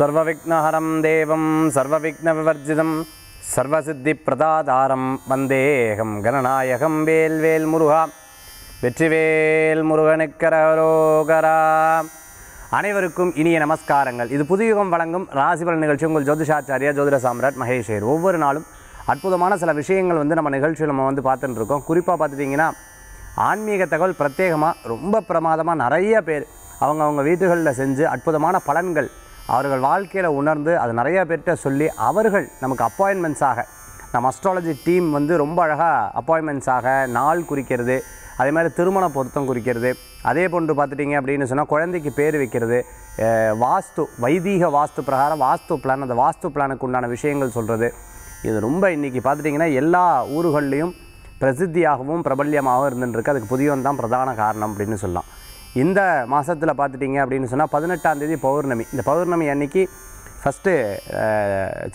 सर्वविघ्नहरं देवं சர்வசித்தி பிரதாதாரம் வந்தேகம் கணநாயகம் வேல்வேல் முருகா வெற்றிவேல் முருகனுக்கரோகரா அனைவருக்கும் இனிய நமஸ்காரங்கள் இது புதுயுகம் வழங்கும் ராசிபல நிகழ்ச்சி உங்கள் ஜோதிஷாச்சாரியா ஜோதிட சாம்ராட் மகேஷ்வர் ஒவ்வொரு நாளும் அற்புதமான சில விஷயங்கள் வந்து நம்ம நிகழ்ச்சியில் நம்ம வந்து பார்த்துட்டு இருக்கோம் குறிப்பாக பார்த்துட்டிங்கன்னா ஆன்மீக தகவல் பிரத்யேகமாக ரொம்ப பிரமாதமாக நிறைய பேர் அவங்கவுங்க வீட்டுகளில் செஞ்சு அற்புதமான பலன்கள் அவர்கள் வாழ்க்கையில் உணர்ந்து அது நிறையா பேர்கிட்ட சொல்லி அவர்கள் நமக்கு அப்பாயின்மெண்ட்ஸாக நம்ம அஸ்ட்ராலஜி டீம் வந்து ரொம்ப அழகாக அப்பாயின்மெண்ட்ஸாக நாள் குறிக்கிறது அதே மாதிரி திருமண பொருத்தம் குறிக்கிறது அதே போன்று பார்த்துட்டிங்க அப்படின்னு சொன்னால் குழந்தைக்கு பேர் வைக்கிறது வாஸ்து வைதீக வாஸ்து பிரகாரம் வாஸ்து பிளான் அந்த வாஸ்து பிளானுக்கு உண்டான விஷயங்கள் சொல்கிறது இது ரொம்ப இன்றைக்கி பார்த்துட்டிங்கன்னா எல்லா ஊர்கள்லேயும் பிரசித்தியாகவும் பிரபல்யமாகவும் இருந்துட்டுருக்கு அதுக்கு புதியவன் தான் பிரதான காரணம் அப்படின்னு சொல்லலாம் இந்த மாதத்தில் பார்த்துட்டிங்க அப்படின்னு சொன்னால் பதினெட்டாம் தேதி பௌர்ணமி இந்த பௌர்ணமி அன்னைக்கு ஃபஸ்ட்டு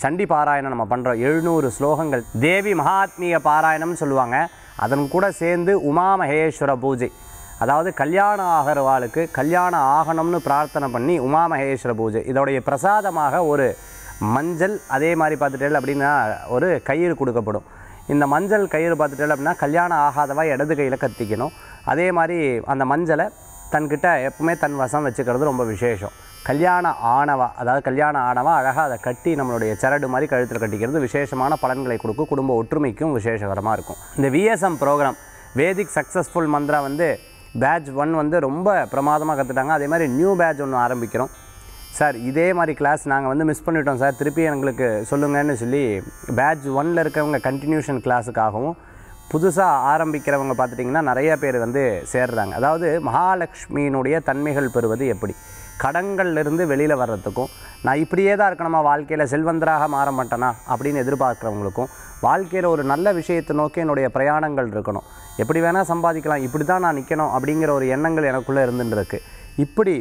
சண்டி பாராயணம் நம்ம பண்ணுறோம் எழுநூறு ஸ்லோகங்கள் தேவி மகாத்மிய பாராயணம்னு சொல்லுவாங்க அதன் கூட சேர்ந்து உமா மகேஸ்வர பூஜை அதாவது கல்யாணம் ஆகர்வாளுக்கு கல்யாணம் ஆகணும்னு பிரார்த்தனை பண்ணி உமா மகேஸ்வர பூஜை இதோடைய பிரசாதமாக ஒரு மஞ்சள் அதே மாதிரி பார்த்துட்டேல் அப்படின்னா ஒரு கயிறு கொடுக்கப்படும் இந்த மஞ்சள் கயிறு பார்த்துட்டேல் அப்படின்னா கல்யாணம் ஆகாதவா இடது கையில் கத்திக்கணும் அதே மாதிரி அந்த மஞ்சளை தன்கிட்ட எப்பவுமே தன் வசம் வச்சுக்கிறது ரொம்ப விசேஷம் கல்யாணம் ஆணவா அதாவது கல்யாணம் ஆணவா அழகாக அதை கட்டி நம்மளுடைய சரடு மாதிரி கழுத்தில் கட்டிக்கிறது விசேஷமான பலன்களை கொடுக்கும் குடும்ப ஒற்றுமைக்கும் விசேஷகரமாக இருக்கும் இந்த VSM program Vedic successful mantra வந்து பேட்ச் ஒன் வந்து ரொம்ப பிரமாதமாக கற்றுட்டாங்க அதே மாதிரி நியூ பேட்ச் ஒன்று ஆரம்பிக்கிறோம் சார் இதே மாதிரி கிளாஸ் நாங்கள் வந்து மிஸ் பண்ணிட்டோம் சார் திருப்பி எங்களுக்கு சொல்லுங்கன்னு சொல்லி பேட்ச் ஒன்னில் இருக்கிறவங்க கண்டினியூஷன் கிளாஸுக்காகவும் புதுசாக ஆரம்பிக்கிறவங்க பார்த்துட்டிங்கன்னா நிறைய பேர் வந்து சேர்றாங்க அதாவது மகாலட்சுமியினுடைய தன்மைகள் பெறுவது எப்படி கடங்கள்லேருந்து வெளியில் வர்றதுக்கும் நான் இப்படியே தான் இருக்கணுமா வாழ்க்கையில் செல்வந்தராக மாற மாட்டேனா அப்படின்னு எதிர்பார்க்குறவங்களுக்கும் வாழ்க்கையில் ஒரு நல்ல விஷயத்தை நோக்கி என்னுடைய பிரயாணங்கள் இருக்கணும் எப்படி வேணால் சம்பாதிக்கலாம் இப்படி தான் நான் நிற்கணும் அப்படிங்கிற ஒரு எண்ணங்கள் எனக்குள்ளே இருந்துருக்கு இப்படி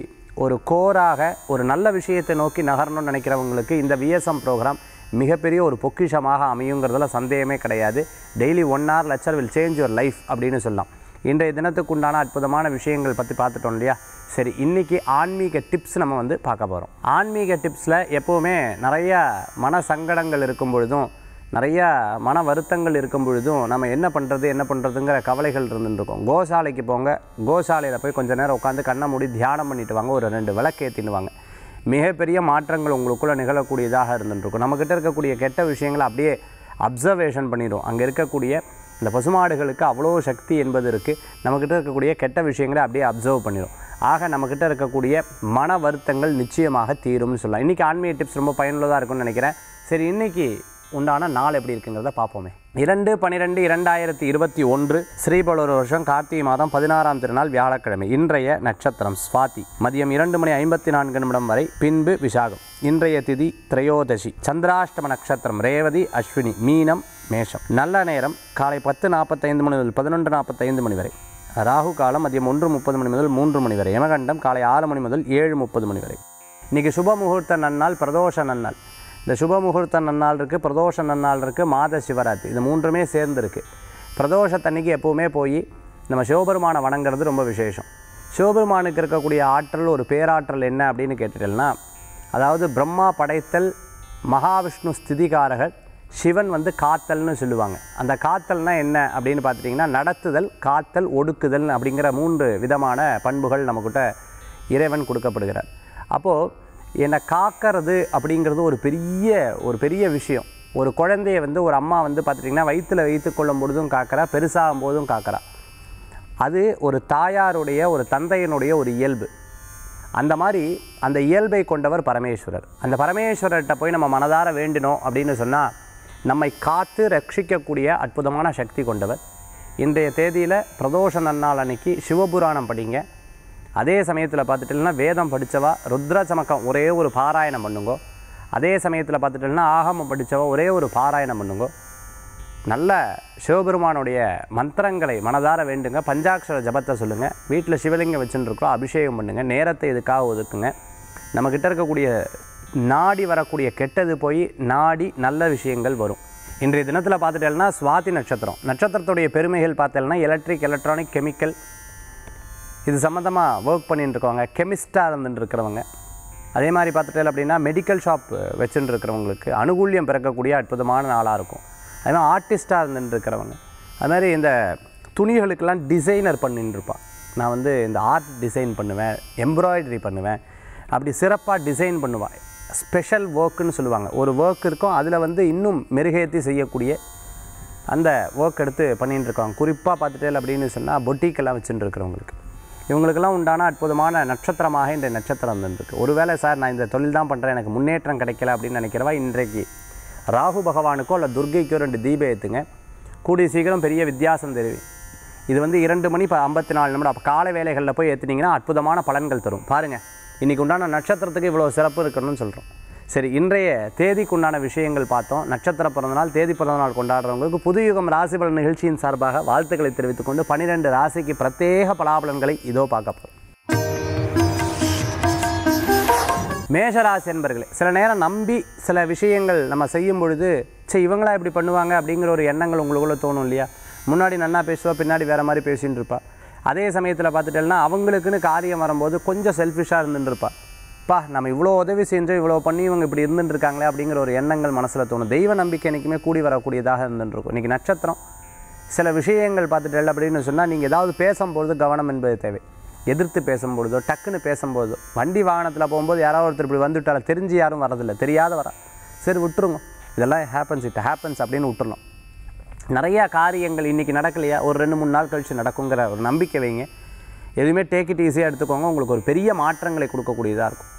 ஒரு கோராக ஒரு நல்ல விஷயத்தை நோக்கி நகரணும்னு நினைக்கிறவங்களுக்கு இந்த விஎஸ்எம் ப்ரோக்ராம் மிகப்பெரிய ஒரு பொக்கிஷமாக அமையுங்கிறதுல சந்தேகமே கிடையாது daily one hour lecture will change your life அப்படின்னு சொல்லலாம் இன்றைய தினத்துக்கு உண்டான அற்புதமான விஷயங்கள் பற்றி பார்த்துட்டோம் இல்லையா சரி இன்றைக்கி ஆன்மீக டிப்ஸ் நம்ம வந்து பார்க்க போகிறோம் ஆன்மீக டிப்ஸில் எப்போவுமே நிறையா மன சங்கடங்கள் இருக்கும் பொழுதும் நிறையா மன வருத்தங்கள் இருக்கும் பொழுதும் நம்ம என்ன பண்ணுறது என்ன பண்ணுறதுங்கிற கவலைகள் இருந்துருக்கும் கோசாலைக்கு போங்க கோசாலையில் போய் கொஞ்சம் நேரம் உட்காந்து கண்ணை மூடி தியானம் பண்ணிட்டு வாங்க ஒரு ரெண்டு விளக்கு ஏற்றின்னு வாங்க மிகப்பெரிய மாற்றங்கள் உங்களுக்குள்ளே நிகழக்கூடியதாக இருந்துருக்கும் நம்மக்கிட்ட இருக்கக்கூடிய கெட்ட விஷயங்களை அப்படியே அப்சர்வேஷன் பண்ணிடும் அங்கே இருக்கக்கூடிய இந்த பசுமாடுகளுக்கு அவ்வளோ சக்தி என்பது இருக்குது நம்மக்கிட்ட இருக்கக்கூடிய கெட்ட விஷயங்களை அப்படியே அப்சர்வ் பண்ணிடும் ஆக நம்மக்கிட்ட இருக்கக்கூடிய மன வருத்தங்கள் நிச்சயமாக தீரும்னு சொல்லலாம் இன்றைக்கி ஆன்மீக டிப்ஸ் ரொம்ப பயனுள்ளதாக இருக்கும்னு நினைக்கிறேன் சரி இன்றைக்கி உண்டான நாள் எப்படி இருக்குங்கிறத பார்ப்போமே இரண்டு பனிரெண்டு இரண்டாயிரத்தி இருபத்தி ஒன்று ஸ்ரீபலூர் வருஷம் கார்த்திகை மாதம் பதினாறாம் திருநாள் வியாழக்கிழமை இன்றைய நட்சத்திரம் ஸ்வாதி மதியம் இரண்டு மணி ஐம்பத்தி நான்கு நிமிடம் வரை பின்பு விசாகம் இன்றைய திதி திரையோதசி சந்திராஷ்டம நட்சத்திரம் ரேவதி அஸ்வினி மீனம் மேஷம் நல்ல நேரம் காலை பத்து நாற்பத்தைந்து மணி முதல் பதினொன்று நாற்பத்தைந்து மணி வரை ராகு காலம் மதியம் ஒன்று முப்பது மணி முதல் மூன்று மணி வரை யமகண்டம் காலை ஆறு மணி முதல் ஏழு முப்பது மணி வரை இன்றைக்கி சுப முகூர்த்த நன்னால் பிரதோஷ நன்னால் இந்த சுப முகூர்த்த நன்னாள் இருக்குது பிரதோஷ நன்னாள் இருக்குது மாத சிவராத்திரி இது மூன்றுமே சேர்ந்துருக்கு பிரதோஷத்தன்னைக்கு எப்போவுமே போய் நம்ம சிவபெருமானை வணங்குறது ரொம்ப விசேஷம் சிவபெருமானுக்கு இருக்கக்கூடிய ஆற்றல் ஒரு பேராற்றல் என்ன அப்படின்னு கேட்டுட்டேன்னா அதாவது பிரம்மா படைத்தல் மகாவிஷ்ணு ஸ்திதிகாரகர் சிவன் வந்து காத்தல்னு சொல்லுவாங்க அந்த காத்தல்னால் என்ன அப்படின்னு பார்த்துட்டிங்கன்னா நடத்துதல் காத்தல் ஒடுக்குதல் அப்படிங்கிற மூன்று விதமான பண்புகள் நம்மக்கிட்ட இறைவன் கொடுக்கப்படுகிறார் அப்போது என்னை காக்கிறது அப்படிங்கிறது ஒரு பெரிய ஒரு பெரிய விஷயம் ஒரு குழந்தைய வந்து ஒரு அம்மா வந்து பார்த்துட்டிங்கன்னா வயிற்றில் வைத்து கொள்ளும் பொழுதும் காக்கிறா பெருசாகும் போதும் காக்கிறா அது ஒரு தாயாருடைய ஒரு தந்தையினுடைய ஒரு இயல்பு அந்த மாதிரி அந்த இயல்பை கொண்டவர் பரமேஸ்வரர் அந்த பரமேஸ்வரர்கிட்ட போய் நம்ம மனதார வேண்டினோம் அப்படின்னு சொன்னால் நம்மை காத்து ரட்சிக்கக்கூடிய அற்புதமான சக்தி கொண்டவர் இன்றைய தேதியில் பிரதோஷ நன்னாள் அன்னைக்கு சிவபுராணம் படிங்க அதே சமயத்தில் பார்த்துட்டீங்கன்னா வேதம் படித்தவா ருத்ர சமக்கம் ஒரே ஒரு பாராயணம் பண்ணுங்கோ அதே சமயத்தில் பார்த்துட்டீங்கன்னா ஆகமம் படித்தவா ஒரே ஒரு பாராயணம் பண்ணுங்கோ நல்ல சிவபெருமானுடைய மந்திரங்களை மனதார வேண்டுங்க பஞ்சாட்சர ஜபத்தை சொல்லுங்கள் வீட்டில் சிவலிங்கம் இருக்கோம் அபிஷேகம் பண்ணுங்கள் நேரத்தை இதுக்காக ஒதுக்குங்க நம்மக்கிட்ட இருக்கக்கூடிய நாடி வரக்கூடிய கெட்டது போய் நாடி நல்ல விஷயங்கள் வரும் இன்றைய தினத்தில் பார்த்துட்டேன்னா சுவாதி நட்சத்திரம் நட்சத்திரத்துடைய பெருமைகள் பார்த்தேன்னா எலக்ட்ரிக் எலக்ட்ரானிக் கெமிக்கல் இது சம்மந்தமாக ஒர்க் பண்ணிட்டு இருக்கவங்க கெமிஸ்டாக இருந்துட்டு இருக்கிறவங்க அதே மாதிரி பார்த்துட்டேன் அப்படின்னா மெடிக்கல் ஷாப் வச்சுட்டு இருக்கிறவங்களுக்கு அனுகூல்யம் பிறக்கக்கூடிய அற்புதமான நாளாக இருக்கும் அதே மாதிரி ஆர்டிஸ்ட்டாக இருந்துட்டு இருக்கிறவங்க அது மாதிரி இந்த துணிகளுக்கெல்லாம் டிசைனர் பண்ணின்னு இருப்பான் நான் வந்து இந்த ஆர்ட் டிசைன் பண்ணுவேன் எம்ப்ராய்டரி பண்ணுவேன் அப்படி சிறப்பாக டிசைன் பண்ணுவாள் ஸ்பெஷல் ஒர்க்குன்னு சொல்லுவாங்க ஒரு ஒர்க் இருக்கும் அதில் வந்து இன்னும் மெருகேற்றி செய்யக்கூடிய அந்த ஒர்க் எடுத்து பண்ணிகிட்டு இருக்காங்க குறிப்பாக பார்த்துட்டே அப்படின்னு சொன்னால் பொட்டிக்கெல்லாம் வச்சுட்டு இருக்கிறவங்களுக்கு இவங்களுக்கெல்லாம் உண்டான அற்புதமான நட்சத்திரமாக இந்த நட்சத்திரம் இருந்திருக்கு ஒருவேளை சார் நான் இந்த தொழில் தான் பண்ணுறேன் எனக்கு முன்னேற்றம் கிடைக்கல அப்படின்னு நினைக்கிறவா இன்றைக்கு ராகு பகவானுக்கோ இல்லை துர்கைக்கோ ரெண்டு தீபம் ஏற்றுங்க கூடிய சீக்கிரம் பெரிய வித்தியாசம் தெரிவி இது வந்து இரண்டு மணி இப்போ ஐம்பத்தி நாலு நிமிடம் அப்போ கால வேலைகளில் போய் ஏற்றுனீங்கன்னா அற்புதமான பலன்கள் தரும் பாருங்கள் இன்றைக்கு உண்டான நட்சத்திரத்துக்கு இவ்வளோ சிறப்பு இருக்கணும்னு சொல்கிறோம் சரி இன்றைய தேதிக்குண்டான விஷயங்கள் பார்த்தோம் நட்சத்திர பிறந்தநாள் தேதி பிறந்தநாள் கொண்டாடுறவங்களுக்கு புதுயுகம் ராசி பலன் நிகழ்ச்சியின் சார்பாக வாழ்த்துக்களை கொண்டு பன்னிரெண்டு ராசிக்கு பிரத்யேக பலாபலன்களை இதோ பார்க்க போகிறோம் மேஷராசி என்பர்களே சில நேரம் நம்பி சில விஷயங்கள் நம்ம செய்யும் பொழுது சரி இவங்களா இப்படி பண்ணுவாங்க அப்படிங்கிற ஒரு எண்ணங்கள் உங்களுக்குள்ளே தோணும் இல்லையா முன்னாடி நன்னா பேசுவா பின்னாடி வேறு மாதிரி பேசின்னு இருப்பா அதே சமயத்தில் பார்த்துட்டேன்னா அவங்களுக்குன்னு காரியம் வரும்போது கொஞ்சம் செல்ஃபிஷாக இருந்துட்டுருப்பாள் பா நம்ம இவ்வளோ உதவி செஞ்சோம் இவ்வளோ பண்ணி இவங்க இப்படி இருந்துட்டுருக்காங்களே அப்படிங்கிற ஒரு எண்ணங்கள் மனசில் தோணும் தெய்வ நம்பிக்கை என்றைக்குமே கூடி வரக்கூடியதாக இருந்துருக்கும் இன்றைக்கி நட்சத்திரம் சில விஷயங்கள் பார்த்துட்டல அப்படின்னு சொன்னால் நீங்கள் ஏதாவது பேசும்பொழுது கவனம் என்பது தேவை எதிர்த்து பேசும்பொழுதோ டக்குன்னு பேசும்போதோ வண்டி வாகனத்தில் போகும்போது யாராவது ஒருத்தர் இப்படி வந்துவிட்டால தெரிஞ்சு யாரும் வரதில்லை தெரியாத வர சரி விட்டுருங்க இதெல்லாம் ஹேப்பன்ஸ் இட் ஹேப்பன்ஸ் அப்படின்னு விட்டுருணும் நிறையா காரியங்கள் இன்றைக்கி நடக்கலையா ஒரு ரெண்டு மூணு நாள் கழித்து நடக்குங்கிற ஒரு நம்பிக்கை வைங்க எதுவுமே டேக் இட் ஈஸியாக எடுத்துக்கோங்க உங்களுக்கு ஒரு பெரிய மாற்றங்களை கொடுக்கக்கூடியதாக இருக்கும்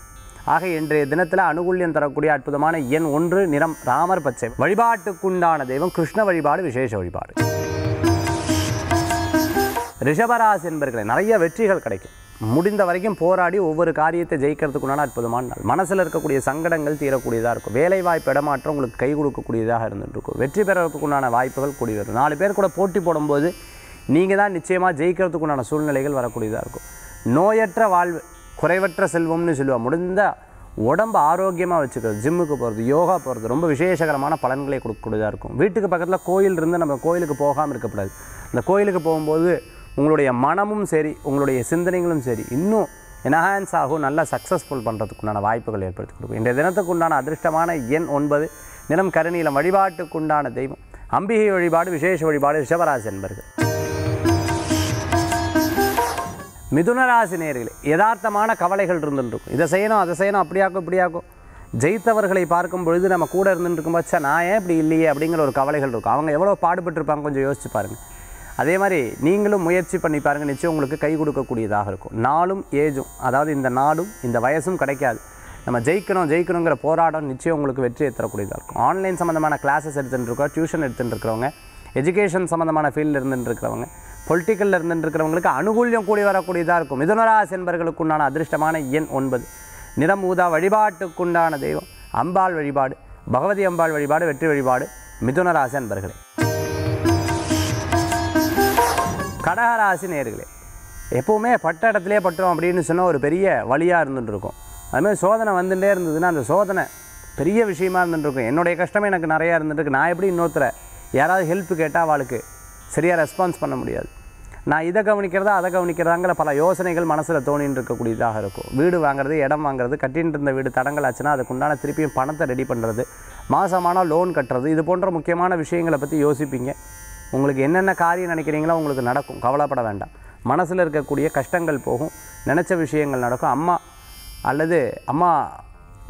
ஆக இன்றைய தினத்தில் அனுகூல்யம் தரக்கூடிய அற்புதமான எண் ஒன்று நிறம் ராமர் பச்சை வழிபாட்டுக்குண்டான தெய்வம் கிருஷ்ண வழிபாடு விசேஷ வழிபாடு ரிஷபராசி என்பர்களை நிறைய வெற்றிகள் கிடைக்கும் முடிந்த வரைக்கும் போராடி ஒவ்வொரு காரியத்தை ஜெயிக்கிறதுக்குண்டான அற்புதமான நாள் மனசில் இருக்கக்கூடிய சங்கடங்கள் தீரக்கூடியதாக இருக்கும் வேலை வாய்ப்பு இடமாற்றம் உங்களுக்கு கை கொடுக்கக்கூடியதாக இருந்துருக்கும் இருக்கும் வெற்றி பெறத்துக்குண்டான வாய்ப்புகள் கூடி வரும் நாலு பேர் கூட போட்டி போடும்போது நீங்கள் தான் நிச்சயமாக ஜெயிக்கிறதுக்குண்டான சூழ்நிலைகள் வரக்கூடியதாக இருக்கும் நோயற்ற வாழ்வு குறைவற்ற செல்வம்னு சொல்லுவாள் முடிந்தால் உடம்பு ஆரோக்கியமாக வச்சுக்கிறது ஜிம்முக்கு போகிறது யோகா போகிறது ரொம்ப விசேஷகரமான பலன்களை கொடுக்கக்கூடியதாக இருக்கும் வீட்டுக்கு பக்கத்தில் கோயில் இருந்து நம்ம கோயிலுக்கு போகாமல் இருக்கக்கூடாது அந்த கோயிலுக்கு போகும்போது உங்களுடைய மனமும் சரி உங்களுடைய சிந்தனைகளும் சரி இன்னும் என்ஹான்ஸ் ஆகும் நல்லா சக்ஸஸ்ஃபுல் பண்ணுறதுக்குண்டான வாய்ப்புகள் ஏற்படுத்தி கொடுக்கும் இன்றைய தினத்துக்கு உண்டான அதிர்ஷ்டமான எண் ஒன்பது நிலம் கருணியிலம் வழிபாட்டுக்குண்டான தெய்வம் அம்பிகை வழிபாடு விசேஷ வழிபாடு ரிஷவராஜ் என்பர்கள் மிதுனராசி நேர்களே யதார்த்தமான கவலைகள் இருந்துருக்கும் இதை செய்யணும் அதை செய்யணும் அப்படியாக்கும் இப்படியாக்கும் ஜெயித்தவர்களை பார்க்கும் பொழுது நம்ம கூட இருந்துருக்கும் பட்சா நான் ஏன் இப்படி இல்லையே அப்படிங்கிற ஒரு கவலைகள் இருக்கும் அவங்க எவ்வளோ பாடுபட்டிருப்பாங்க கொஞ்சம் யோசிச்சு பாருங்கள் அதே மாதிரி நீங்களும் முயற்சி பண்ணி பாருங்கள் நிச்சயம் உங்களுக்கு கை கொடுக்கக்கூடியதாக இருக்கும் நாளும் ஏஜும் அதாவது இந்த நாடும் இந்த வயசும் கிடைக்காது நம்ம ஜெயிக்கணும் ஜெயிக்கணுங்கிற போராட்டம் நிச்சயம் உங்களுக்கு வெற்றியை தரக்கூடியதாக இருக்கும் ஆன்லைன் சம்மந்தமான கிளாஸஸ் எடுத்துகிட்டு இருக்கோம் டியூஷன் எடுத்துகிட்டு இருக்கிறவங்க எஜுகேஷன் சம்மந்தமான ஃபீல்டில் இருந்துட்டு இருக்கிறவங்க பொலிட்டிக்கலில் இருந்துருக்கிறவங்களுக்கு அனுகூல்யம் கூடி வரக்கூடியதாக இருக்கும் மிதுனராசி உண்டான அதிர்ஷ்டமான எண் ஒன்பது நிறம் ஊதா வழிபாட்டுக்குண்டான தெய்வம் அம்பாள் வழிபாடு பகவதி அம்பாள் வழிபாடு வெற்றி வழிபாடு மிதுனராசி என்பர்களே கடகராசி நேர்களே எப்போவுமே பட்ட இடத்துலேயே பட்டுரும் அப்படின்னு சொன்னால் ஒரு பெரிய வழியாக இருந்துகிட்டு இருக்கும் அதுமாதிரி சோதனை வந்துகிட்டே இருந்ததுன்னா அந்த சோதனை பெரிய விஷயமா இருந்துட்டுருக்கும் என்னுடைய கஷ்டமே எனக்கு நிறையா இருந்துட்டுருக்கு நான் எப்படி இன்னொருத்தரை யாராவது ஹெல்ப் கேட்டால் அவளுக்கு சரியாக ரெஸ்பான்ஸ் பண்ண முடியாது நான் இதை கவனிக்கிறதா அதை கவனிக்கிறதாங்கிற பல யோசனைகள் மனசில் தோணின்னு இருக்கக்கூடியதாக இருக்கும் வீடு வாங்குறது இடம் வாங்குறது கட்டின்னு இருந்த வீடு தடங்கள் ஆச்சுன்னா அதுக்குண்டான திருப்பியும் பணத்தை ரெடி பண்ணுறது மாதமானால் லோன் கட்டுறது இது போன்ற முக்கியமான விஷயங்களை பற்றி யோசிப்பீங்க உங்களுக்கு என்னென்ன காரியம் நினைக்கிறீங்களோ உங்களுக்கு நடக்கும் கவலைப்பட வேண்டாம் மனசில் இருக்கக்கூடிய கஷ்டங்கள் போகும் நினச்ச விஷயங்கள் நடக்கும் அம்மா அல்லது அம்மா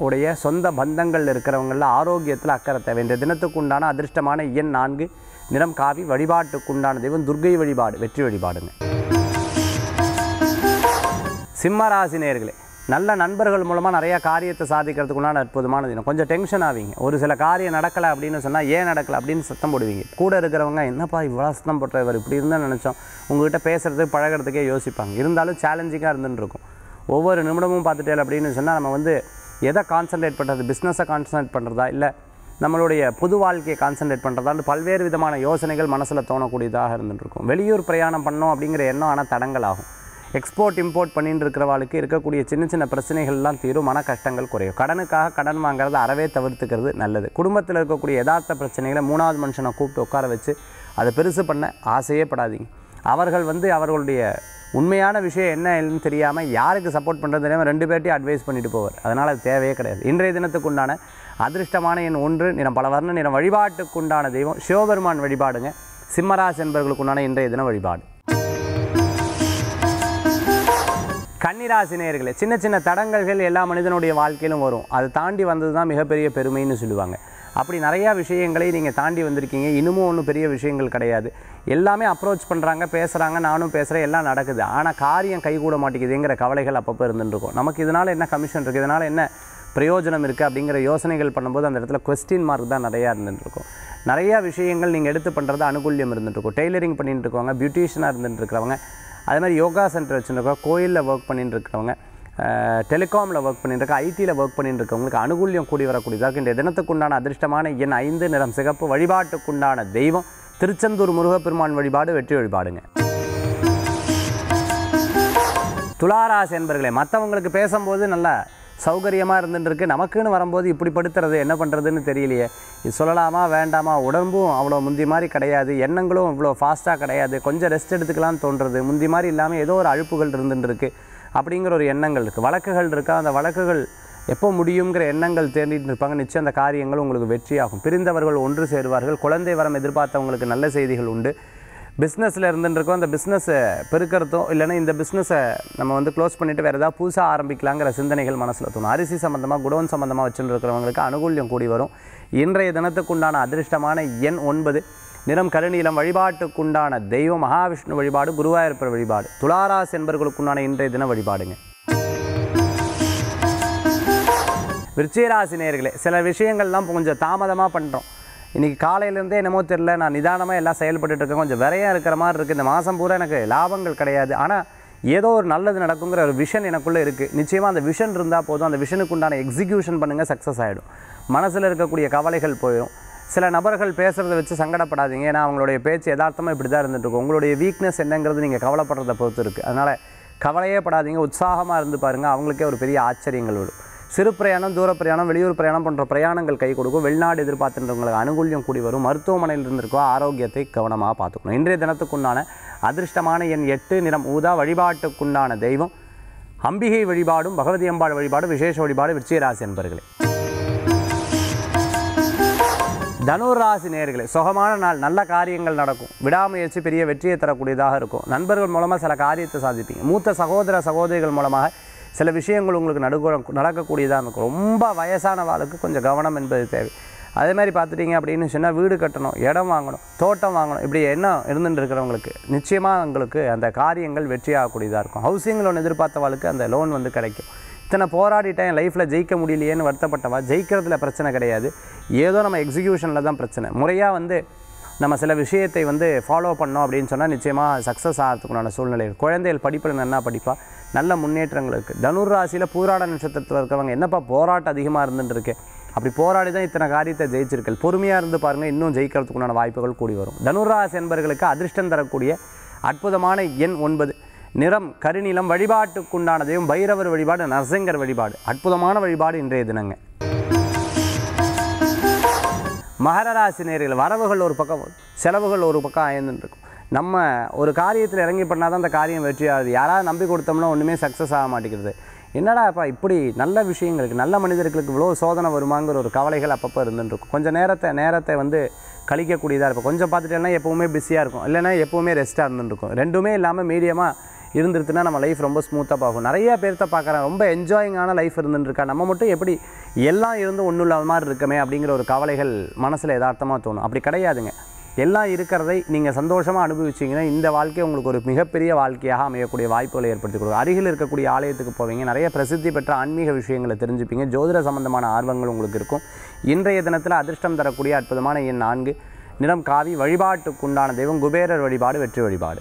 உடைய சொந்த பந்தங்கள் இருக்கிறவங்களில் ஆரோக்கியத்தில் அக்கறை தேவை இந்த தினத்துக்கு உண்டான அதிர்ஷ்டமான எண் நான்கு நிறம் காவி வழிபாட்டுக்குண்டான தெய்வம் துர்கை வழிபாடு வெற்றி வழிபாடுங்க சிம்மராசி நேர்களே நல்ல நண்பர்கள் மூலமாக நிறையா காரியத்தை சாதிக்கிறதுக்குள்ளான அற்புதமான தினம் கொஞ்சம் டென்ஷன் ஆவீங்க ஒரு சில காரியம் நடக்கலை அப்படின்னு சொன்னால் ஏன் நடக்கலை அப்படின்னு சத்தம் போடுவீங்க கூட இருக்கிறவங்க என்னப்பா இவ்வளோ சத்தம் போட்டவர் இப்படி இருந்தால் நினச்சோம் உங்ககிட்ட பேசுகிறதுக்கு பழகிறதுக்கே யோசிப்பாங்க இருந்தாலும் சேலஞ்சிங்காக இருந்துருக்கும் ஒவ்வொரு நிமிடமும் பார்த்துட்டே அப்படின்னு சொன்னால் நம்ம வந்து எதை கான்சன்ட்ரேட் பண்ணுறது பிஸ்னஸை கான்சன்ட்ரேட் பண்ணுறதா இல்லை நம்மளுடைய பொது வாழ்க்கையை கான்சன்ட்ரேட் பண்ணுறதாண்டு பல்வேறு விதமான யோசனைகள் மனசில் தோணக்கூடியதாக இருந்துருக்கும் வெளியூர் பிரயாணம் பண்ணோம் அப்படிங்கிற எண்ணம் ஆனால் ஆகும் எக்ஸ்போர்ட் இம்போர்ட் பண்ணிட்டு இருக்கிறவாளுக்கு இருக்கக்கூடிய சின்ன சின்ன பிரச்சனைகள்லாம் தீரும் மன கஷ்டங்கள் குறையும் கடனுக்காக கடன் வாங்குறத அறவே தவிர்த்துக்கிறது நல்லது குடும்பத்தில் இருக்கக்கூடிய யதார்த்த பிரச்சனைகளை மூணாவது மனுஷனை கூப்பிட்டு உட்கார வச்சு அதை பெருசு பண்ண ஆசையே படாதீங்க அவர்கள் வந்து அவர்களுடைய உண்மையான விஷயம் என்னன்னு தெரியாமல் யாருக்கு சப்போர்ட் பண்ணுறது தெரியாமல் ரெண்டு பேர்ட்டையும் அட்வைஸ் பண்ணிட்டு போவார் அதனால் அது தேவையே கிடையாது இன்றைய தினத்துக்கு உண்டான அதிர்ஷ்டமான என் ஒன்று நிறம் பல வர்ண நிறம் வழிபாட்டுக்குண்டான தெய்வம் சிவபெருமான் வழிபாடுங்க சிம்மராசி என்பவர்களுக்குண்டான இன்றைய தின வழிபாடு கன்னிராசினியர்களே சின்ன சின்ன தடங்கல்கள் எல்லா மனிதனுடைய வாழ்க்கையிலும் வரும் அதை தாண்டி வந்தது தான் மிகப்பெரிய பெருமைன்னு சொல்லுவாங்க அப்படி நிறையா விஷயங்களை நீங்கள் தாண்டி வந்திருக்கீங்க இன்னமும் ஒன்றும் பெரிய விஷயங்கள் கிடையாது எல்லாமே அப்ரோச் பண்ணுறாங்க பேசுகிறாங்க நானும் பேசுகிறேன் எல்லாம் நடக்குது ஆனால் காரியம் கைகூட மாட்டேங்குதுங்கிற கவலைகள் அப்பப்போ இருந்துருக்கும் நமக்கு இதனால் என்ன கமிஷன் இருக்குது இதனால் என்ன பிரயோஜனம் இருக்குது அப்படிங்கிற யோசனைகள் பண்ணும்போது அந்த இடத்துல கொஸ்டின் மார்க் தான் நிறையா இருந்துகிட்ருக்கும் நிறையா விஷயங்கள் நீங்கள் எடுத்து பண்ணுறது அனுகூல்யம் இருந்துகிட்ருக்கும் டெய்லரிங் பண்ணிகிட்டு இருக்கவங்க பியூட்டிஷியனாக இருக்கிறவங்க அதே மாதிரி யோகா சென்டர் வச்சுருக்கோம் கோயிலில் ஒர்க் பண்ணிகிட்டு இருக்கிறவங்க டெலிகாமில் ஒர்க் பண்ணிட்டு ஐடியில் ஒர்க் பண்ணிட்டு இருக்கவங்களுக்கு அனுகூல்யம் கூடி வரக்கூடியதாக இந்த தினத்துக்குண்டான அதிர்ஷ்டமான என் ஐந்து நிறம் சிகப்பு வழிபாட்டுக்குண்டான தெய்வம் திருச்செந்தூர் முருகப்பெருமான் வழிபாடு வெற்றி வழிபாடுங்க துளாராசி என்பர்களே மற்றவங்களுக்கு பேசும்போது நல்லா சௌகரியமாக இருந்துட்டுருக்கு நமக்குன்னு வரும்போது இப்படி படுத்துறது என்ன பண்ணுறதுன்னு தெரியலையே இது சொல்லலாமா வேண்டாமா உடம்பும் அவ்வளோ முந்தி மாதிரி கிடையாது எண்ணங்களும் இவ்வளோ ஃபாஸ்ட்டாக கிடையாது கொஞ்சம் ரெஸ்ட் எடுத்துக்கலாம்னு தோன்றுறது முந்தி மாதிரி இல்லாமல் ஏதோ ஒரு அழுப்புகள் இருந்துட்டுருக்கு அப்படிங்கிற ஒரு எண்ணங்கள் இருக்குது வழக்குகள் இருக்கா அந்த வழக்குகள் எப்போ முடியுங்கிற எண்ணங்கள் தேடிட்டு இருப்பாங்க நிச்சயம் அந்த காரியங்கள் உங்களுக்கு வெற்றியாகும் பிரிந்தவர்கள் ஒன்று சேருவார்கள் குழந்தை வரம் எதிர்பார்த்தவங்களுக்கு நல்ல செய்திகள் உண்டு பிஸ்னஸில் இருந்துருக்கோம் அந்த பிஸ்னஸை பெருக்கிறதும் இல்லைனா இந்த பிஸ்னஸை நம்ம வந்து க்ளோஸ் பண்ணிவிட்டு வேறு ஏதாவது புதுசாக ஆரம்பிக்கலாங்கிற சிந்தனைகள் மனசில் தோணும் அரிசி சம்மந்தமாக குடோன் சம்மந்தமாக வச்சுருக்கிறவங்களுக்கு அனுகூல்யம் கூடி வரும் இன்றைய தினத்துக்குண்டான அதிர்ஷ்டமான எண் ஒன்பது நிறம் கருநீளம் வழிபாட்டுக்குண்டான தெய்வம் மகாவிஷ்ணு வழிபாடு குருவாயூர்பர் வழிபாடு துளாராஸ் என்பவர்களுக்குண்டான இன்றைய தின வழிபாடுங்க விருச்சிகராசி நேர்களே சில விஷயங்கள்லாம் கொஞ்சம் தாமதமாக பண்ணுறோம் இன்றைக்கி காலையிலேருந்தே என்னமோ தெரில நான் நிதானமாக எல்லாம் செயல்பட்டுருக்கேன் கொஞ்சம் விரையாக இருக்கிற மாதிரி இருக்குது இந்த மாதம் பூரா எனக்கு லாபங்கள் கிடையாது ஆனால் ஏதோ ஒரு நல்லது நடக்குங்கிற ஒரு விஷன் எனக்குள்ளே இருக்குது நிச்சயமாக அந்த விஷன் இருந்தால் போதும் அந்த விஷனுக்கு உண்டான எக்ஸிக்யூஷன் பண்ணுங்கள் சக்ஸஸ் ஆகிடும் மனசில் இருக்கக்கூடிய கவலைகள் போயிடும் சில நபர்கள் பேசுகிறத வச்சு சங்கடப்படாதீங்க ஏன்னா அவங்களுடைய பேச்சு யதார்த்தமாக இப்படி தான் இருந்துகிட்ருக்கும் உங்களுடைய வீக்னஸ் என்னங்கிறது நீங்கள் கவலைப்படுறத பொறுத்து இருக்குது அதனால் கவலையே படாதீங்க உற்சாகமாக இருந்து பாருங்கள் அவங்களுக்கே ஒரு பெரிய ஆச்சரியங்கள் விடும் சிறு பிரயாணம் தூர பிரயாணம் வெளியூர் பிரயாணம் போன்ற பிரயாணங்கள் கை கொடுக்கும் வெளிநாடு எதிர்பார்த்துன்றவங்களுக்கு அனுகூலியம் கூடி வரும் மருத்துவமனையில் இருந்திருக்கோ ஆரோக்கியத்தை கவனமாக பார்த்துக்கணும் இன்றைய தினத்துக்குண்டான அதிர்ஷ்டமான என் எட்டு நிறம் ஊதா வழிபாட்டுக்குண்டான தெய்வம் அம்பிகை வழிபாடும் பகவதி அம்பாள் வழிபாடும் விசேஷ வழிபாடு விருச்சிகராசி என்பர்களே தனுராசி நேர்களே சுகமான நாள் நல்ல காரியங்கள் நடக்கும் விடாமுயற்சி பெரிய வெற்றியை தரக்கூடியதாக இருக்கும் நண்பர்கள் மூலமாக சில காரியத்தை சாதிப்பீங்க மூத்த சகோதர சகோதரிகள் மூலமாக சில விஷயங்கள் உங்களுக்கு நடுகுற நடக்கக்கூடியதாக இருக்கும் ரொம்ப வயசான வாழ்க்கை கொஞ்சம் கவனம் என்பது தேவை அதே மாதிரி பார்த்துட்டிங்க அப்படின்னு சொன்னால் வீடு கட்டணும் இடம் வாங்கணும் தோட்டம் வாங்கணும் இப்படி என்ன இருந்துட்டு இருக்கிறவங்களுக்கு நிச்சயமாக உங்களுக்கு அந்த காரியங்கள் வெற்றியாகக்கூடியதாக இருக்கும் ஹவுசிங் லோன் எதிர்பார்த்தவாளுக்கு அந்த லோன் வந்து கிடைக்கும் இத்தனை போராடிட்டேன் லைஃப்பில் ஜெயிக்க முடியலையேன்னு வருத்தப்பட்டவா ஜெயிக்கிறதுல பிரச்சனை கிடையாது ஏதோ நம்ம எக்ஸிக்யூஷனில் தான் பிரச்சனை முறையாக வந்து நம்ம சில விஷயத்தை வந்து ஃபாலோ பண்ணோம் அப்படின்னு சொன்னால் நிச்சயமாக சக்ஸஸ் ஆகிறதுக்குண்டான சூழ்நிலை குழந்தைகள் படிப்பில் நல்லா படிப்பா நல்ல முன்னேற்றங்கள் இருக்குது தனுர் ராசியில் பூராட நட்சத்திரத்தில் இருக்கிறவங்க என்னப்பா போராட்டம் அதிகமாக இருந்துட்டுருக்கு அப்படி போராடி தான் இத்தனை காரியத்தை ஜெயிச்சிருக்கல் பொறுமையாக இருந்து பாருங்கள் இன்னும் ஜெயிக்கிறதுக்குண்டான வாய்ப்புகள் கூடி வரும் தனுராசி என்பர்களுக்கு அதிர்ஷ்டம் தரக்கூடிய அற்புதமான எண் ஒன்பது நிறம் கருநிலம் வழிபாட்டுக்குண்டானதையும் பைரவர் வழிபாடு நரசிங்கர் வழிபாடு அற்புதமான வழிபாடு இன்றைய தினங்கள் மகர ராசி நேர்கள் வரவுகள் ஒரு பக்கம் செலவுகள் ஒரு பக்கம் ஆயிருந்துருக்கும் நம்ம ஒரு காரியத்தில் இறங்கி பண்ணால் தான் அந்த காரியம் வெற்றியாகுது யாராவது நம்பி கொடுத்தோம்னா ஒன்றுமே சக்ஸஸ் ஆக மாட்டேங்கிறது என்னடாப்பா இப்படி நல்ல விஷயங்களுக்கு நல்ல மனிதர்களுக்கு இவ்வளோ சோதனை வருமாங்கிற ஒரு கவலைகள் அப்பப்போ இருந்துருக்கும் கொஞ்சம் நேரத்தை நேரத்தை வந்து கழிக்கக்கூடியதாக இருக்கும் கொஞ்சம் பார்த்துட்டேன்னா எப்போவுமே பிஸியாக இருக்கும் இல்லைன்னா எப்போவுமே ரெஸ்ட்டாக இருந்துருக்கும் ரெண்டுமே இல்லாமல் மீடியமாக இருந்துருச்சுன்னா நம்ம லைஃப் ரொம்ப ஸ்மூத்தாக பார்க்கும் நிறைய பேர்த்த பார்க்குறேன் ரொம்ப என்ஜாயிங்கான லைஃப் இருந்துருக்கா நம்ம மட்டும் எப்படி எல்லாம் இருந்து ஒன்றும் இல்லாத மாதிரி இருக்கமே அப்படிங்கிற ஒரு கவலைகள் மனசில் எதார்த்தமாக தோணும் அப்படி கிடையாதுங்க எல்லாம் இருக்கிறதை நீங்கள் சந்தோஷமாக அனுபவிச்சிங்கன்னா இந்த வாழ்க்கை உங்களுக்கு ஒரு மிகப்பெரிய வாழ்க்கையாக அமையக்கூடிய வாய்ப்புகளை ஏற்படுத்தி கொடுக்கும் அருகில் இருக்கக்கூடிய ஆலயத்துக்கு போவீங்க நிறைய பிரசித்தி பெற்ற ஆன்மீக விஷயங்களை தெரிஞ்சுப்பீங்க ஜோதிட சம்பந்தமான ஆர்வங்கள் உங்களுக்கு இருக்கும் இன்றைய தினத்தில் அதிர்ஷ்டம் தரக்கூடிய அற்புதமான என் நான்கு நிறம் காவி வழிபாட்டுக்குண்டான தெய்வம் குபேரர் வழிபாடு வெற்றி வழிபாடு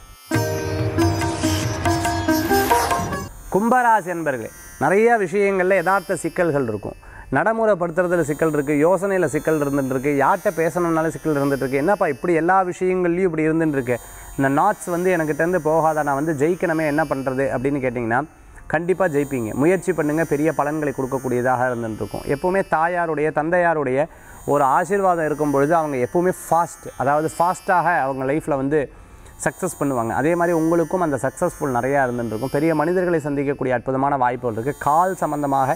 கும்பராசி அன்பர்களே நிறைய விஷயங்களில் யதார்த்த சிக்கல்கள் இருக்கும் நடைமுறைப்படுத்துறதுல சிக்கல் இருக்குது யோசனையில் சிக்கல் இருந்துட்டுருக்கு யார்கிட்ட பேசணும்னாலும் சிக்கல் இருந்துகிட்ருக்கு என்னப்பா இப்படி எல்லா விஷயங்கள்லையும் இப்படி இருந்துட்டுருக்கு இந்த நாட்ஸ் வந்து எனக்கிட்டேருந்து போகாத நான் வந்து ஜெயிக்கணுமே என்ன பண்ணுறது அப்படின்னு கேட்டிங்கன்னா கண்டிப்பாக ஜெயிப்பீங்க முயற்சி பண்ணுங்கள் பெரிய பலன்களை கொடுக்கக்கூடியதாக இருந்துருக்கும் எப்போவுமே தாயாருடைய தந்தையாருடைய ஒரு ஆசீர்வாதம் இருக்கும் பொழுது அவங்க எப்போவுமே ஃபாஸ்ட் அதாவது ஃபாஸ்ட்டாக அவங்க லைஃப்பில் வந்து சக்ஸஸ் பண்ணுவாங்க அதே மாதிரி உங்களுக்கும் அந்த சக்ஸஸ்ஃபுல் நிறையா இருந்துருக்கும் பெரிய மனிதர்களை சந்திக்கக்கூடிய அற்புதமான வாய்ப்புகள் இருக்குது கால் சம்மந்தமாக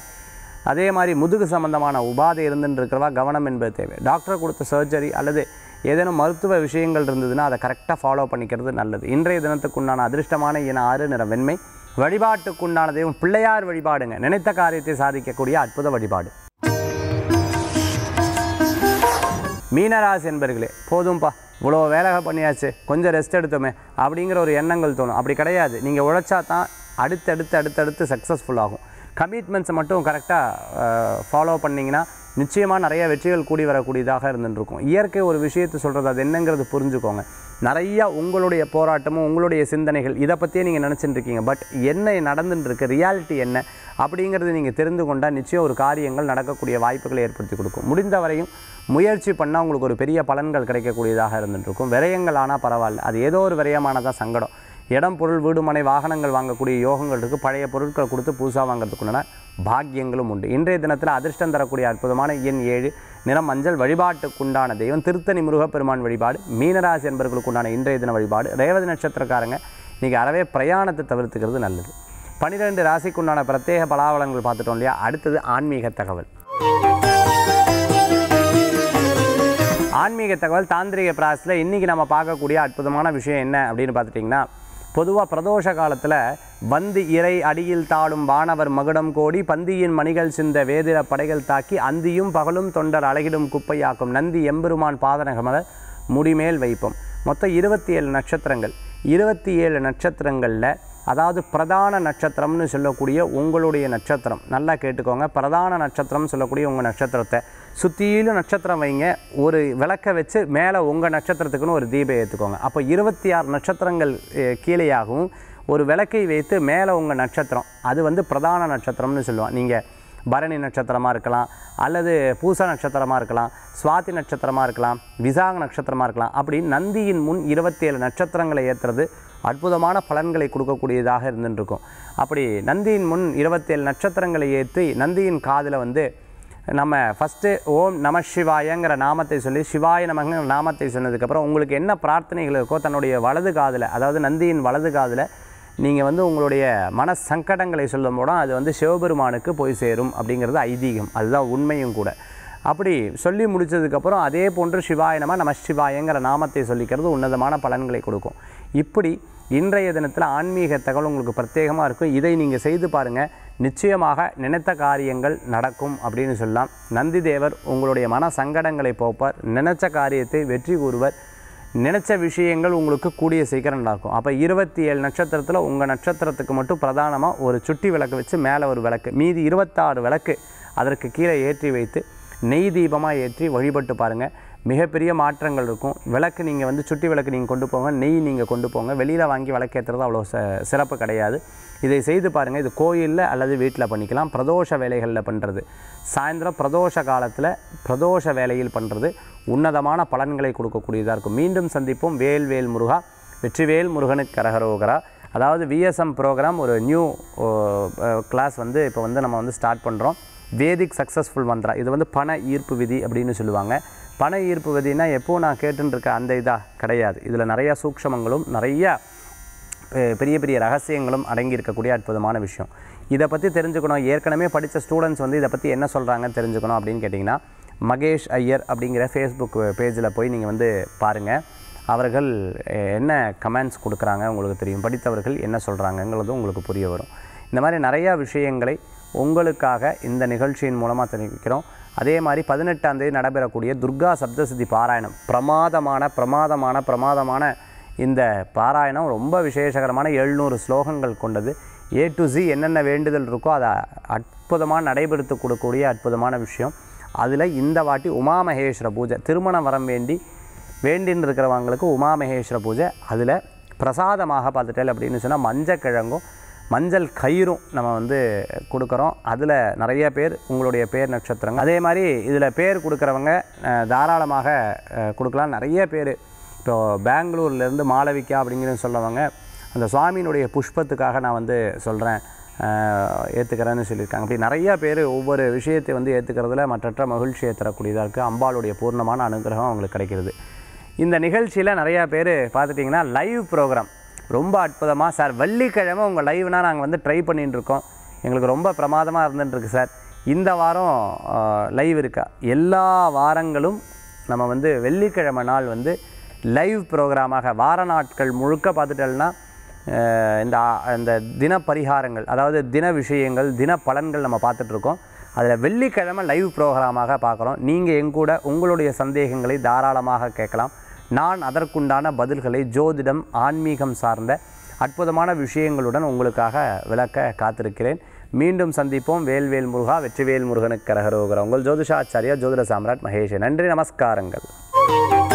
அதே மாதிரி முதுகு சம்மந்தமான உபாதை இருந்துருக்கிறவா கவனம் என்பது தேவை டாக்டர் கொடுத்த சர்ஜரி அல்லது ஏதேனும் மருத்துவ விஷயங்கள் இருந்ததுன்னா அதை கரெக்டாக ஃபாலோ பண்ணிக்கிறது நல்லது இன்றைய தினத்துக்கு உண்டான அதிர்ஷ்டமான இன ஆறு நிற வெண்மை வழிபாட்டுக்குண்டான தெய்வம் பிள்ளையார் வழிபாடுங்க நினைத்த காரியத்தை சாதிக்கக்கூடிய அற்புத வழிபாடு மீனராசி என்பர்களே போதும்பா இவ்வளோ வேலை பண்ணியாச்சு கொஞ்சம் ரெஸ்ட் எடுத்தோமே அப்படிங்கிற ஒரு எண்ணங்கள் தோணும் அப்படி கிடையாது நீங்கள் உழைச்சா தான் அடுத்தடுத்து அடுத்தடுத்து சக்ஸஸ்ஃபுல் ஆகும் கமிட்மெண்ட்ஸை மட்டும் கரெக்டாக ஃபாலோ பண்ணிங்கன்னா நிச்சயமாக நிறைய வெற்றிகள் கூடி வரக்கூடியதாக இருந்துருக்கும் இயற்கை ஒரு விஷயத்தை சொல்கிறது அது என்னங்கிறது புரிஞ்சுக்கோங்க நிறையா உங்களுடைய போராட்டமும் உங்களுடைய சிந்தனைகள் இதை பற்றியே நீங்கள் நினச்சிட்டு இருக்கீங்க பட் என்ன நடந்துட்டுருக்கு ரியாலிட்டி என்ன அப்படிங்கிறது நீங்கள் தெரிந்து கொண்டால் நிச்சயம் ஒரு காரியங்கள் நடக்கக்கூடிய வாய்ப்புகளை ஏற்படுத்தி கொடுக்கும் முடிந்தவரையும் முயற்சி பண்ணால் உங்களுக்கு ஒரு பெரிய பலன்கள் கிடைக்கக்கூடியதாக இருந்துட்டுருக்கும் விரயங்கள் ஆனால் பரவாயில்ல அது ஏதோ ஒரு விரயமானதான் சங்கடம் இடம் பொருள் வீடுமனை வாகனங்கள் வாங்கக்கூடிய யோகங்கள் இருக்குது பழைய பொருட்கள் கொடுத்து புதுசாக வாங்கிறதுக்குண்டான பாக்கியங்களும் உண்டு இன்றைய தினத்தில் அதிர்ஷ்டம் தரக்கூடிய அற்புதமான எண் ஏழு நிறம் மஞ்சள் வழிபாட்டுக்குண்டான தெய்வம் திருத்தணி முருகப்பெருமான் வழிபாடு மீனராசி என்பவர்களுக்குண்டான இன்றைய தின வழிபாடு ரேவதி நட்சத்திரக்காரங்க இன்றைக்கி அறவே பிரயாணத்தை தவிர்த்துக்கிறது நல்லது பனிரெண்டு ராசிக்குண்டான பிரத்யேக பலாவலங்கள் பார்த்துட்டோம் இல்லையா அடுத்தது ஆன்மீக தகவல் ஆன்மீக தகவல் தாந்திரிக பிராஸில் இன்றைக்கி நம்ம பார்க்கக்கூடிய அற்புதமான விஷயம் என்ன அப்படின்னு பார்த்துட்டிங்கன்னா பொதுவாக பிரதோஷ காலத்தில் வந்து இறை அடியில் தாடும் வானவர் மகுடம் கோடி பந்தியின் மணிகள் சிந்த வேதிர படைகள் தாக்கி அந்தியும் பகலும் தொண்டர் அழகிடும் குப்பையாக்கும் நந்தி எம்பெருமான் பாதனகம முடிமேல் வைப்போம் மொத்தம் இருபத்தி ஏழு நட்சத்திரங்கள் இருபத்தி ஏழு நட்சத்திரங்களில் அதாவது பிரதான நட்சத்திரம்னு சொல்லக்கூடிய உங்களுடைய நட்சத்திரம் நல்லா கேட்டுக்கோங்க பிரதான நட்சத்திரம்னு சொல்லக்கூடிய உங்கள் நட்சத்திரத்தை சுற்றியிலும் நட்சத்திரம் வைங்க ஒரு விளக்கை வச்சு மேலே உங்கள் நட்சத்திரத்துக்குன்னு ஒரு தீபம் ஏற்றுக்கோங்க அப்போ இருபத்தி ஆறு நட்சத்திரங்கள் கீழேயாகவும் ஒரு விளக்கை வைத்து மேலே உங்கள் நட்சத்திரம் அது வந்து பிரதான நட்சத்திரம்னு சொல்லுவோம் நீங்கள் பரணி நட்சத்திரமாக இருக்கலாம் அல்லது பூசா நட்சத்திரமாக இருக்கலாம் சுவாதி நட்சத்திரமாக இருக்கலாம் விசாக நட்சத்திரமாக இருக்கலாம் அப்படி நந்தியின் முன் இருபத்தி ஏழு நட்சத்திரங்களை ஏற்றுறது அற்புதமான பலன்களை கொடுக்கக்கூடியதாக இருந்துருக்கும் அப்படி நந்தியின் முன் இருபத்தேழு நட்சத்திரங்களை ஏற்றி நந்தியின் காதில் வந்து நம்ம ஃபஸ்ட்டு ஓம் நம சிவாயங்கிற நாமத்தை சொல்லி சிவாய நமங்கிற நாமத்தை சொன்னதுக்கப்புறம் உங்களுக்கு என்ன பிரார்த்தனைகள் இருக்கோ தன்னுடைய வலது காதில் அதாவது நந்தியின் வலது காதில் நீங்கள் வந்து உங்களுடைய மன சங்கடங்களை சொல்லும் போது அது வந்து சிவபெருமானுக்கு போய் சேரும் அப்படிங்கிறது ஐதீகம் அதுதான் உண்மையும் கூட அப்படி சொல்லி முடித்ததுக்கப்புறம் அதே போன்று சிவாயனமா நம சிவாயங்கிற நாமத்தை சொல்லிக்கிறது உன்னதமான பலன்களை கொடுக்கும் இப்படி இன்றைய தினத்தில் ஆன்மீக தகவல் உங்களுக்கு பிரத்யேகமாக இருக்கும் இதை நீங்கள் செய்து பாருங்கள் நிச்சயமாக நினைத்த காரியங்கள் நடக்கும் அப்படின்னு சொல்லலாம் நந்தி தேவர் உங்களுடைய மன சங்கடங்களை போப்பார் நினைச்ச காரியத்தை வெற்றி கூறுவர் நினச்ச விஷயங்கள் உங்களுக்கு கூடிய சீக்கிரம் நடக்கும் அப்போ இருபத்தி ஏழு நட்சத்திரத்தில் உங்கள் நட்சத்திரத்துக்கு மட்டும் பிரதானமாக ஒரு சுட்டி விளக்கு வச்சு மேலே ஒரு விளக்கு மீதி இருபத்தாறு விளக்கு அதற்கு கீழே ஏற்றி வைத்து நெய் தீபமாக ஏற்றி வழிபட்டு பாருங்கள் மிகப்பெரிய மாற்றங்கள் இருக்கும் விளக்கு நீங்கள் வந்து சுட்டி விளக்கு நீங்கள் கொண்டு போங்க நெய் நீங்கள் கொண்டு போங்க வெளியில் வாங்கி விளக்கேற்றுறது அவ்வளோ ச சிறப்பு கிடையாது இதை செய்து பாருங்கள் இது கோயிலில் அல்லது வீட்டில் பண்ணிக்கலாம் பிரதோஷ வேலைகளில் பண்ணுறது சாயந்தரம் பிரதோஷ காலத்தில் பிரதோஷ வேலையில் பண்ணுறது உன்னதமான பலன்களை கொடுக்கக்கூடியதாக இருக்கும் மீண்டும் சந்திப்போம் வேல் வேல் முருகா வெற்றிவேல் முருகனுக்கு கரகரோகரா அதாவது விஎஸ்எம் ப்ரோக்ராம் ஒரு நியூ கிளாஸ் வந்து இப்போ வந்து நம்ம வந்து ஸ்டார்ட் பண்ணுறோம் வேதிக் சக்ஸஸ்ஃபுல் மந்திரா இது வந்து பண ஈர்ப்பு விதி அப்படின்னு சொல்லுவாங்க பண ஈர்ப்பு விதினா எப்போது நான் கேட்டுருக்க அந்த இதாக கிடையாது இதில் நிறையா சூக்ஷமங்களும் நிறையா பெரிய பெரிய ரகசியங்களும் அடங்கி இருக்கக்கூடிய அற்புதமான விஷயம் இதை பற்றி தெரிஞ்சுக்கணும் ஏற்கனவே படித்த ஸ்டூடெண்ட்ஸ் வந்து இதை பற்றி என்ன சொல்கிறாங்கன்னு தெரிஞ்சுக்கணும் அப்படின்னு கேட்டிங்கன்னா மகேஷ் ஐயர் அப்படிங்கிற ஃபேஸ்புக் பேஜில் போய் நீங்கள் வந்து பாருங்கள் அவர்கள் என்ன கமெண்ட்ஸ் கொடுக்குறாங்க உங்களுக்கு தெரியும் படித்தவர்கள் என்ன சொல்கிறாங்கங்கிறது உங்களுக்கு புரிய வரும் இந்த மாதிரி நிறையா விஷயங்களை உங்களுக்காக இந்த நிகழ்ச்சியின் மூலமாக தெரிவிக்கிறோம் அதே மாதிரி பதினெட்டாம் தேதி நடைபெறக்கூடிய துர்கா சப்தசித்தி பாராயணம் பிரமாதமான பிரமாதமான பிரமாதமான இந்த பாராயணம் ரொம்ப விசேஷகரமான எழுநூறு ஸ்லோகங்கள் கொண்டது ஏ டு ஜி என்னென்ன வேண்டுதல் இருக்கோ அதை அற்புதமாக நடைபெறுத்து கொடுக்கக்கூடிய அற்புதமான விஷயம் அதில் இந்த வாட்டி உமாமகேஸ்வர பூஜை திருமணம் வரம் வேண்டி வேண்டின்னு இருக்கிறவங்களுக்கு உமாமகேஸ்வர பூஜை அதில் பிரசாதமாக பார்த்துட்டேன் அப்படின்னு சொன்னால் மஞ்சக்கிழங்கும் மஞ்சள் கயிறும் நம்ம வந்து கொடுக்குறோம் அதில் நிறைய பேர் உங்களுடைய பேர் நட்சத்திரம் அதே மாதிரி இதில் பேர் கொடுக்குறவங்க தாராளமாக கொடுக்கலாம் நிறைய பேர் இப்போது பெங்களூர்லேருந்து மாளவிகா அப்படிங்கிற சொல்லவங்க அந்த சுவாமியினுடைய புஷ்பத்துக்காக நான் வந்து சொல்கிறேன் ஏற்றுக்கிறேன்னு சொல்லியிருக்காங்க அப்படி நிறையா பேர் ஒவ்வொரு விஷயத்தை வந்து ஏற்றுக்கிறதுல மற்றற்ற மகிழ்ச்சியை தரக்கூடியதாக இருக்குது அம்பாளுடைய பூர்ணமான அனுகிரகம் அவங்களுக்கு கிடைக்கிறது இந்த நிகழ்ச்சியில் நிறையா பேர் பார்த்துட்டிங்கன்னா லைவ் ப்ரோக்ராம் ரொம்ப அற்புதமாக சார் வெள்ளிக்கிழமை உங்கள் லைவ்னால் நாங்கள் வந்து ட்ரை பண்ணிட்டுருக்கோம் எங்களுக்கு ரொம்ப பிரமாதமாக இருந்துட்டுருக்கு சார் இந்த வாரம் லைவ் இருக்கா எல்லா வாரங்களும் நம்ம வந்து வெள்ளிக்கிழமை நாள் வந்து லைவ் ப்ரோக்ராமாக வார நாட்கள் முழுக்க பார்த்துட்டோம்னா இந்த இந்த தின பரிகாரங்கள் அதாவது தின விஷயங்கள் தின பலன்கள் நம்ம பார்த்துட்ருக்கோம் அதில் வெள்ளிக்கிழமை லைவ் ப்ரோக்ராமாக பார்க்குறோம் நீங்கள் எங்கூட உங்களுடைய சந்தேகங்களை தாராளமாக கேட்கலாம் நான் அதற்குண்டான பதில்களை ஜோதிடம் ஆன்மீகம் சார்ந்த அற்புதமான விஷயங்களுடன் உங்களுக்காக விளக்க காத்திருக்கிறேன் மீண்டும் சந்திப்போம் வேல்வேல் முருகா வெற்றிவேல் முருகனுக்கு கரகரோகிற உங்கள் ஜோதிஷாச்சாரியா ஜோதிட சாம்ராட் மகேஷ் நன்றி நமஸ்காரங்கள்